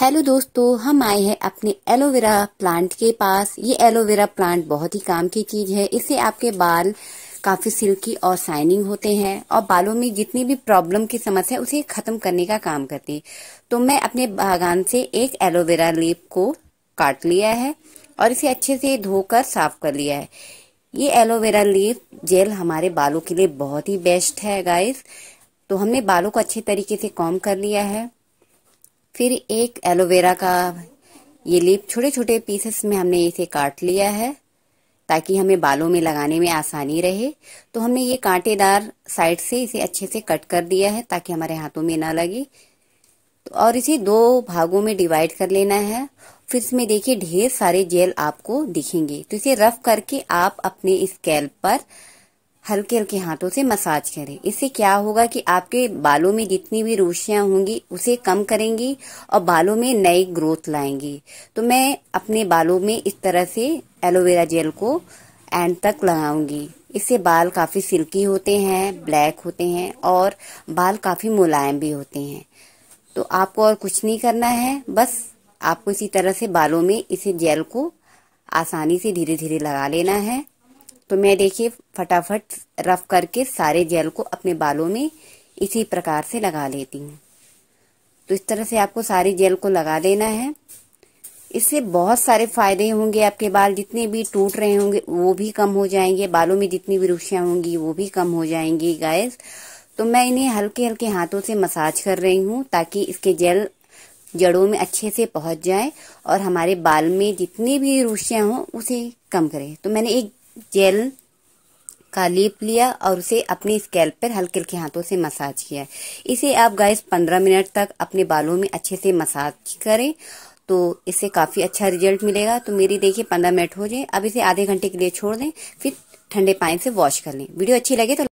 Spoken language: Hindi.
हेलो दोस्तों हम आए हैं अपने एलोवेरा प्लांट के पास ये एलोवेरा प्लांट बहुत ही काम की चीज है इससे आपके बाल काफी सिल्की और शाइनिंग होते हैं और बालों में जितनी भी प्रॉब्लम की समस्या है उसे खत्म करने का काम करती है तो मैं अपने बागान से एक एलोवेरा लीप को काट लिया है और इसे अच्छे से धोकर साफ कर लिया है ये एलोवेरा लीप जेल हमारे बालों के लिए बहुत ही बेस्ट है गाइस तो हमने बालों को अच्छे तरीके से कॉम कर लिया है फिर एक एलोवेरा का ये लीप छोटे छोटे पीसेस में हमने इसे काट लिया है ताकि हमें बालों में लगाने में आसानी रहे तो हमने ये कांटेदार साइड से इसे अच्छे से कट कर दिया है ताकि हमारे हाथों में ना लगे तो और इसे दो भागों में डिवाइड कर लेना है फिर इसमें देखिए ढेर सारे जेल आपको दिखेंगे तो इसे रफ करके आप अपने स्केल पर हल्के हल्के हाथों से मसाज करें इससे क्या होगा कि आपके बालों में जितनी भी रोशियां होंगी उसे कम करेंगी और बालों में नई ग्रोथ लाएंगी तो मैं अपने बालों में इस तरह से एलोवेरा जेल को एंड तक लगाऊंगी इससे बाल काफ़ी सिल्की होते हैं ब्लैक होते हैं और बाल काफ़ी मुलायम भी होते हैं तो आपको और कुछ नहीं करना है बस आपको इसी तरह से बालों में इसे जेल को आसानी से धीरे धीरे लगा लेना है तो मैं देखिए फटाफट रफ करके सारे जेल को अपने बालों में इसी प्रकार से लगा लेती हूँ तो इस तरह से आपको सारे जेल को लगा देना है इससे बहुत सारे फायदे होंगे आपके बाल जितने भी टूट रहे होंगे वो भी कम हो जाएंगे बालों में जितनी भी रुखियाँ होंगी वो भी कम हो जाएंगी गाइस तो मैं इन्हें हल्के हल्के हाथों से मसाज कर रही हूँ ताकि इसके जेल जड़ों में अच्छे से पहुंच जाए और हमारे बाल में जितनी भी रुचियाँ हों उसे कम करें तो मैंने एक जेल का लीप लिया और उसे अपने स्कैल्प पर हल्के हल्के हाथों से मसाज किया इसे आप गाइस 15 मिनट तक अपने बालों में अच्छे से मसाज करें तो इससे काफ़ी अच्छा रिजल्ट मिलेगा तो मेरी देखिए पंद्रह मिनट हो जाए अब इसे आधे घंटे के लिए छोड़ दें फिर ठंडे पानी से वॉश कर लें वीडियो अच्छी लगे तो